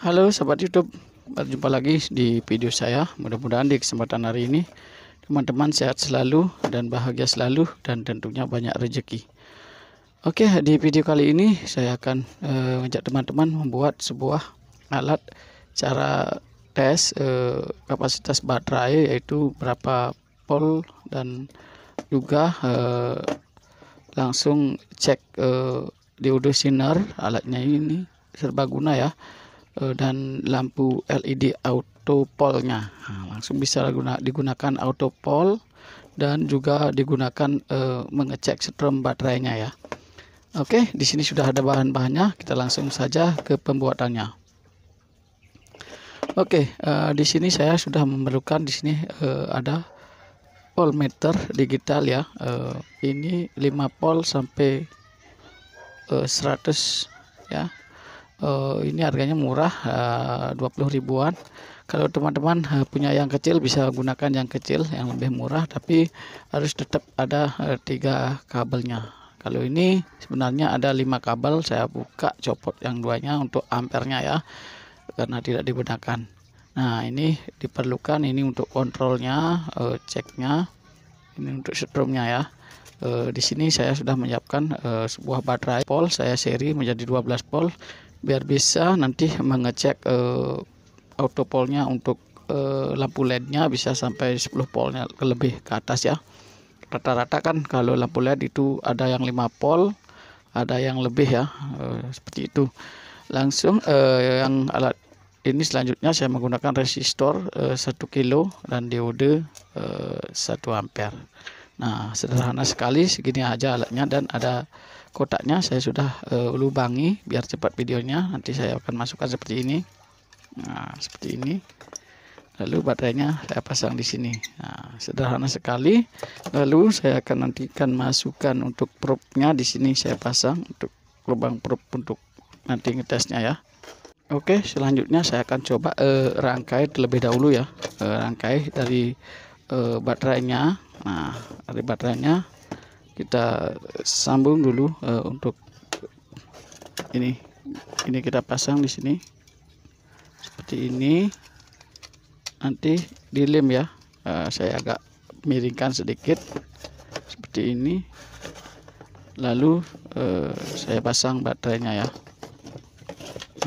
Halo sahabat YouTube, berjumpa lagi di video saya. Mudah-mudahan di kesempatan hari ini teman-teman sehat selalu dan bahagia selalu dan tentunya banyak rezeki. Oke, di video kali ini saya akan e, mengajak teman-teman membuat sebuah alat cara tes eh, kapasitas baterai yaitu berapa volt dan juga eh, langsung cek e, diode sinar alatnya ini serbaguna ya Eh, dan lampu LED auto pole-nya. nah, langsung bisa digunakan auto pole dan juga digunakan uh, mengecek setrum baterainya ya Oke di sini sudah ada bahan-bahannya kita langsung saja ke pembuatannya Oke uh, di sini saya sudah memerlukan di sini uh, ada voltmeter digital ya ini 5 volt sampai 100 ya uh, ini harganya murah eh, uh, 20 ribuan kalau teman-teman uh, punya yang kecil bisa gunakan yang kecil yang lebih murah tapi harus tetap ada uh, tiga kabelnya kalau ini sebenarnya ada lima kabel saya buka copot yang duanya untuk ampernya ya karena tidak digunakan nah ini diperlukan ini untuk kontrolnya uh, ceknya ini untuk strumnya ya Uh, di sini saya sudah menyiapkan uh, sebuah baterai pol saya seri menjadi 12 pol biar bisa nanti mengecek uh, eh, polnya untuk uh, lampu LED-nya bisa sampai 10 polnya lebih ke atas ya rata-rata kan kalau lampu LED itu ada yang 5 pol ada yang lebih ya uh, seperti itu langsung uh, yang alat ini selanjutnya saya menggunakan resistor uh, 1 kilo dan diode uh, 1 ampere nah sederhana sekali segini aja alatnya dan ada kotaknya saya sudah uh, lubangi biar cepat videonya nanti saya akan masukkan seperti ini nah seperti ini lalu baterainya saya pasang di sini nah, sederhana sekali lalu saya akan nantikan masukkan untuk propnya di sini saya pasang untuk lubang probe untuk nanti ngetesnya ya Oke selanjutnya saya akan coba eh, rangkai terlebih dahulu ya eh, rangkai dari eh, baterainya nah dari baterainya kita sambung dulu uh, untuk ini ini kita pasang di sini seperti ini nanti dilem ya uh, saya agak miringkan sedikit seperti ini lalu uh, saya pasang baterainya ya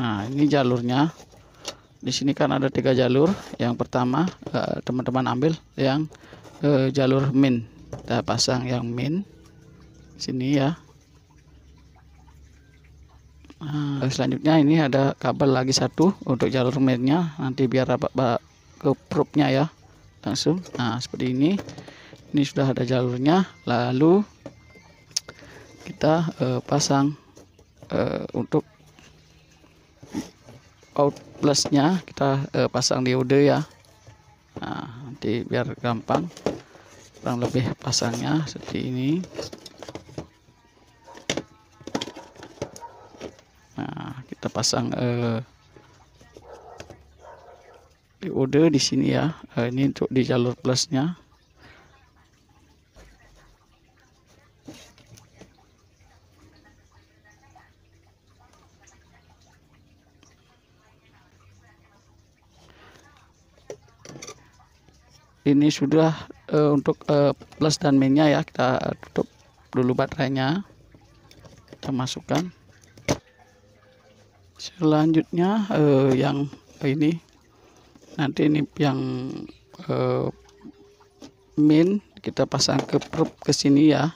nah ini jalurnya di sini kan ada tiga jalur yang pertama teman-teman uh, ambil yang uh, jalur min kita pasang yang min sini ya nah, selanjutnya ini ada kabel lagi satu untuk jalur mainnya nanti biar ke nya ya langsung nah seperti ini ini sudah ada jalurnya lalu kita uh, pasang uh, untuk out plusnya kita uh, pasang diode ya nah nanti biar gampang kurang lebih pasangnya seperti ini pasang uh, eh, diode di sini ya Uh, ini untuk di jalur plusnya ini sudah uh, untuk uh, plus dan minnya ya kita tutup dulu baterainya kita masukkan selanjutnya uh, yang ini nanti ini yang uh, eh, min kita pasang ke probe ke sini ya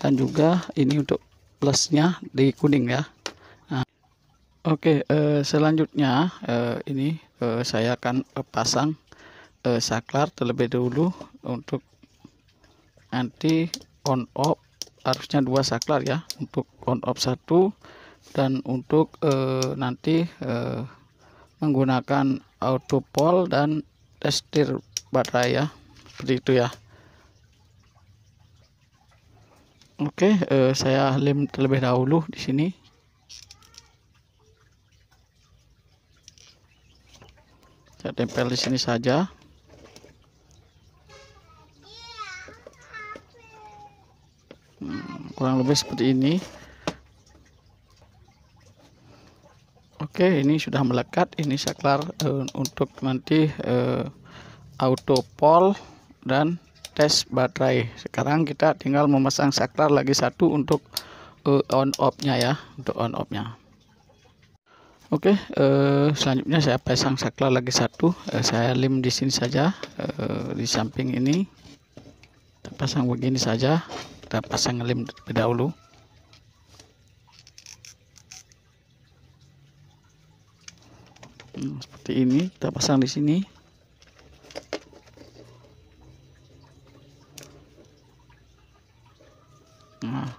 dan juga ini untuk plusnya di kuning ya nah, oke okay, uh, eh, selanjutnya uh, ini uh, saya akan pasang uh, saklar terlebih dahulu untuk nanti on off harusnya dua saklar ya untuk on off satu dan untuk eh, nanti eh, menggunakan auto pole dan testir baterai ya seperti itu ya Oke eh, saya lem terlebih dahulu di sini saya tempel di sini saja hmm, kurang lebih seperti ini Oke, ini sudah melekat. Ini saklar uh, eh, untuk nanti uh, eh, auto pol dan tes baterai. Sekarang kita tinggal memasang saklar lagi satu untuk uh, eh, on off-nya ya, untuk on off-nya. Oke, uh, selanjutnya saya pasang saklar lagi satu. Uh, saya lem di sini saja uh, di samping ini. Kita pasang begini saja. Kita pasang lem terlebih dahulu. hmm, seperti ini kita pasang di sini nah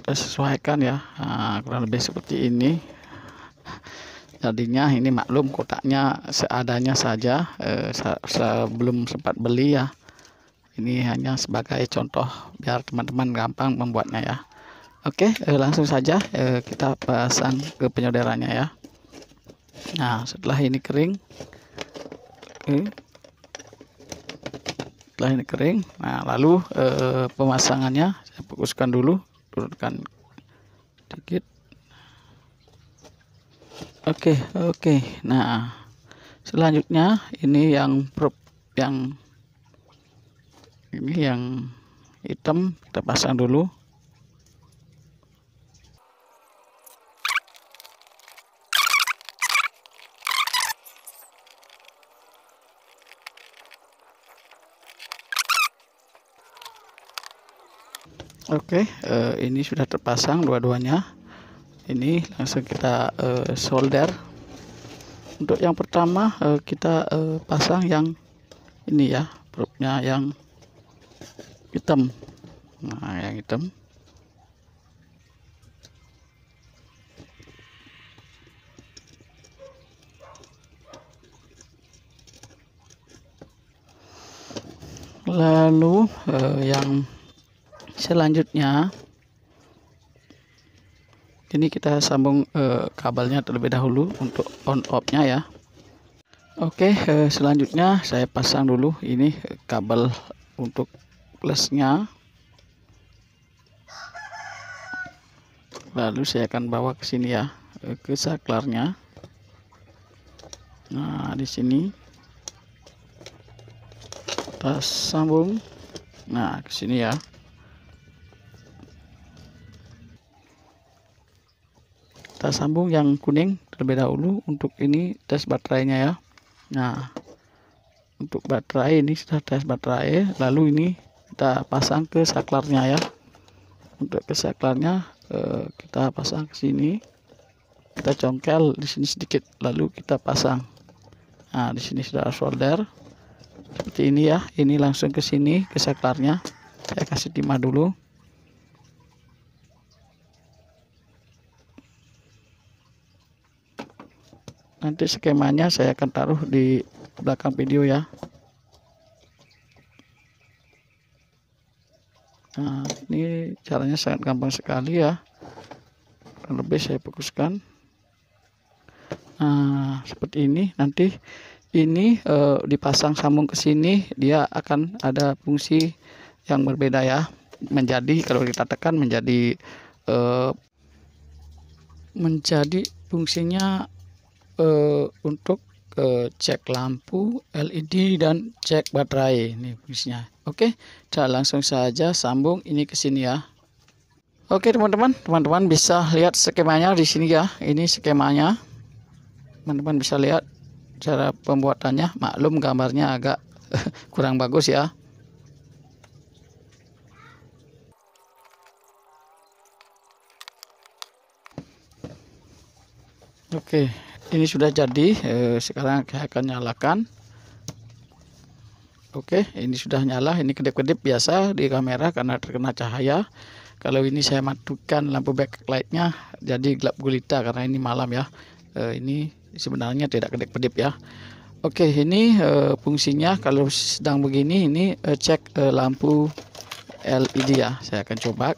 kita sesuaikan ya nah, kurang lebih seperti ini jadinya ini maklum kotaknya seadanya saja eh, sebelum sempat beli ya ini hanya sebagai contoh biar teman-teman gampang membuatnya ya oke eh, langsung saja eh, kita pasang ke penyolderannya ya nah setelah ini kering oke setelah ini kering nah lalu eh, pemasangannya saya fokuskan dulu turunkan sedikit oke oke nah selanjutnya ini yang prop yang ini yang hitam kita pasang dulu Oke, okay, uh, eh, ini sudah terpasang dua-duanya. Ini langsung kita uh, solder. Untuk yang pertama uh, kita uh, pasang yang ini ya, probnya yang hitam. Nah, yang hitam. Lalu uh, yang selanjutnya ini kita sambung eh, kabelnya terlebih dahulu untuk on off nya ya Oke eh, selanjutnya saya pasang dulu ini eh, kabel untuk plusnya lalu saya akan bawa ke sini ya eh, ke saklarnya nah di sini kita sambung nah ke sini ya sambung yang kuning terlebih dahulu untuk ini tes baterainya ya nah untuk baterai ini sudah tes baterai lalu ini kita pasang ke saklarnya ya untuk ke saklarnya eh, kita pasang ke sini kita congkel di sini sedikit lalu kita pasang nah di sini sudah solder seperti ini ya ini langsung ke sini ke saklarnya saya kasih timah dulu nanti skemanya saya akan taruh di belakang video ya nah ini caranya sangat gampang sekali ya lebih saya fokuskan nah seperti ini nanti ini e, dipasang sambung ke sini dia akan ada fungsi yang berbeda ya menjadi kalau kita tekan menjadi e, menjadi fungsinya uh, untuk uh, cek lampu LED dan cek baterai ini fungsinya oke kita langsung saja sambung ini ke sini ya oke teman-teman teman-teman bisa lihat skemanya di sini ya ini skemanya teman-teman bisa lihat cara pembuatannya maklum gambarnya agak kurang bagus ya Oke, ini sudah jadi eh, sekarang saya akan nyalakan Oke ini sudah nyala ini kedip-kedip biasa di kamera karena terkena cahaya kalau ini saya matukan lampu backlightnya jadi gelap gulita karena ini malam ya eh, ini sebenarnya tidak kedip-kedip ya Oke ini eh, fungsinya kalau sedang begini ini cek lampu LED ya saya akan coba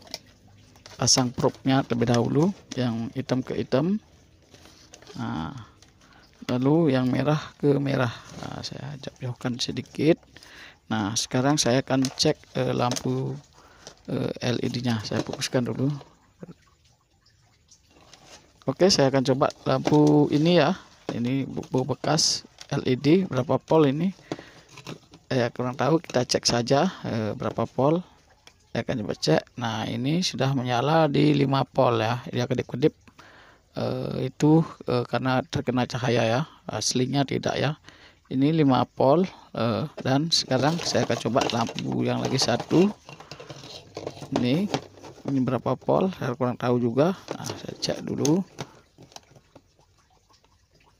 pasang probe nya terlebih dahulu yang hitam ke hitam nah, lalu yang merah ke merah nah, saya ajak jauhkan sedikit nah sekarang saya akan cek eh, lampu eh, LED nya saya fokuskan dulu Oke saya akan coba lampu ini ya ini buku bekas LED berapa pol ini ya eh, kurang tahu kita cek saja eh, berapa pol saya akan coba cek nah ini sudah menyala di 5 pol ya dia kedip-kedip uh, itu uh, karena terkena cahaya ya aslinya tidak ya ini 5 pol uh, dan sekarang saya akan coba lampu yang lagi satu ini ini berapa pol saya kurang tahu juga nah, saya cek dulu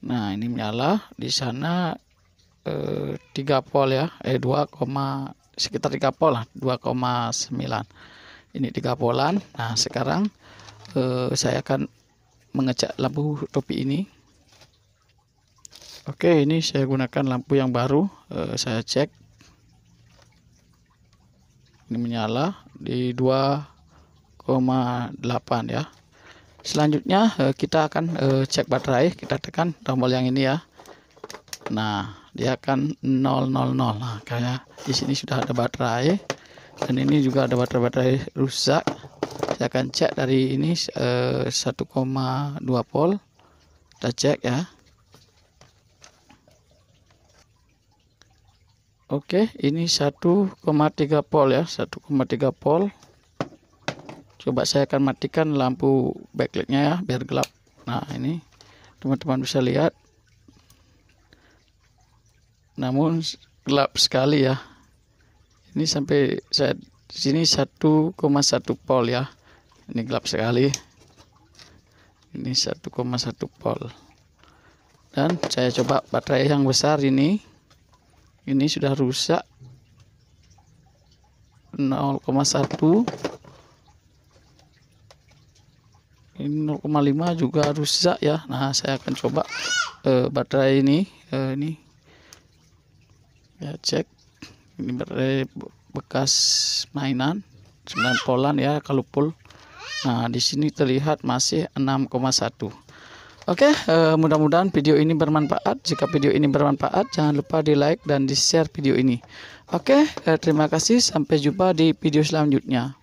nah ini menyala di sana tiga 3 pol ya eh 2, sekitar tiga pol lah dua sembilan ini tiga polan nah sekarang eh, saya akan mengecek lampu topi ini oke ini saya gunakan lampu yang baru e, saya cek ini menyala di 2,8 ya selanjutnya e, kita akan e, cek baterai kita tekan tombol yang ini ya nah dia akan 000 nah kayak di sini sudah ada baterai dan ini juga ada baterai-baterai rusak kita akan cek dari ini uh, eh, 1,2 volt kita cek ya Oke ini 1,3 volt ya 1,3 volt coba saya akan matikan lampu backlightnya ya biar gelap nah ini teman-teman bisa lihat namun gelap sekali ya ini sampai saya sini 1,1 volt ya ini gelap sekali ini 1,1 volt dan saya coba baterai yang besar ini ini sudah rusak 0,1 ini 0,5 juga rusak ya nah saya akan coba uh, baterai ini uh, ini ya cek ini baterai bekas mainan 9 polan ya kalau full Nah, di sini terlihat masih 6,1. Oke, eh, mudah-mudahan video ini bermanfaat. Jika video ini bermanfaat, jangan lupa di-like dan di-share video ini. Oke, eh, terima kasih. Sampai jumpa di video selanjutnya.